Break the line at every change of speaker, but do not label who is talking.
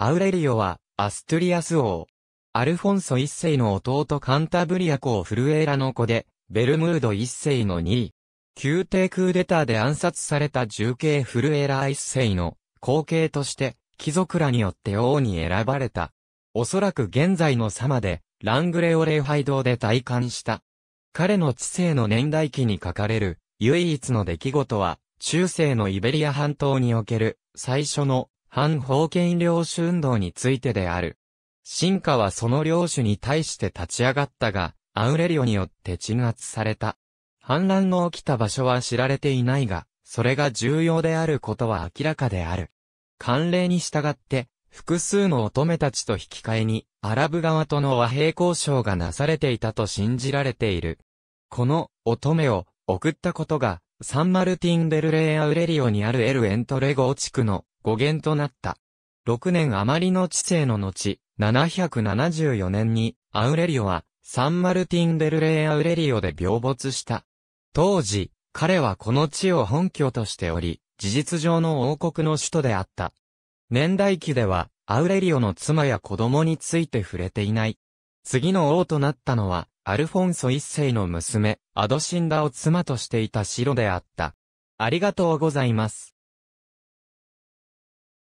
アウレリオは、アストゥリアス王。アルフォンソ一世の弟カンタブリア公フルエーラの子で、ベルムード一世の2位。宮廷クーデターで暗殺された重慶フルエーラ一世の後継として、貴族らによって王に選ばれた。おそらく現在のサマで、ラングレオ礼拝堂で体感した。彼の知性の年代記に書かれる、唯一の出来事は、中世のイベリア半島における、最初の反封建領主運動についてである。進化はその領主に対して立ち上がったが、アウレリオによって鎮圧された。反乱の起きた場所は知られていないが、それが重要であることは明らかである。慣例に従って、複数の乙女たちと引き換えに、アラブ側との和平交渉がなされていたと信じられている。この乙女を送ったことが、サンマルティン・デルレイ・アウレリオにあるエル・エントレゴ地区の語源となった。6年余りの知性の後、774年に、アウレリオは、サンマルティン・デルレイ・アウレリオで病没した。当時、彼はこの地を本拠としており、事実上の王国の首都であった。年代記では、アウレリオの妻や子供について触れていない。次の王となったのは、アルフォンソ一世の娘、アドシンダを妻としていたシロであった。ありがとうございます。